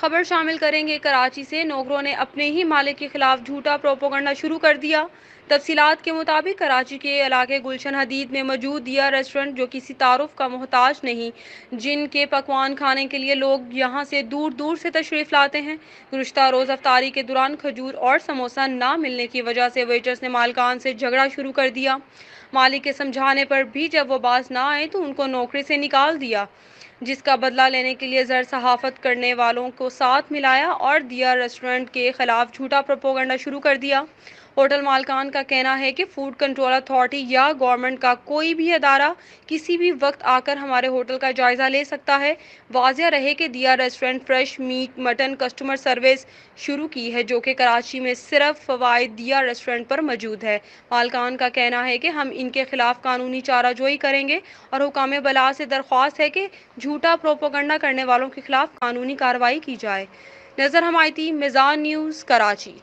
खबर शामिल करेंगे कराची से नोगरों ने अपने ही मालिक के खिलाफ झूठा प्रोपोगंडा शुरू कर दिया तफसीत के मुताबिक कराची के इलाके गुलशन हदीद में मौजूद दिया रेस्टोरेंट जो किसी तारफ़ का मोहताज नहीं जिनके पकवान खाने के लिए लोग यहाँ से दूर दूर से तशरीफ़ लाते हैं गुज्त रोज़ अफ्तारी के दौरान खजूर और समोसा ना मिलने की वजह से वेटर्स ने मालकान से झगड़ा शुरू कर दिया मालिक के समझाने पर भी जब वो बास ना आए तो उनको नौकरी से निकाल दिया जिसका बदला लेने के लिए जर सहाफत करने वालों को साथ मिलाया और दिया रेस्टोरेंट के खिलाफ झूठा प्रोपोगंडा शुरू कर दिया होटल मालकान का कहना है कि फूड कंट्रोल अथॉरिटी या गवर्नमेंट का कोई भी अदारा किसी भी वक्त आकर हमारे होटल का जायज़ा ले सकता है वाजिया रहे कि दिया restaurant fresh meat mutton customer service शुरू की है जो कि कराची में सिर्फ फवायद दिया रेस्टोरेंट पर मौजूद है मालकान का कहना है कि हम इनके खिलाफ कानूनी चाराजोई करेंगे और हुकाम बला से दरख्वास्त है कि झूठा प्रोपोगंडा करने वालों के खिलाफ कानूनी कार्रवाई की जाए नजर हम आई थी मिजान न्यूज़ कराची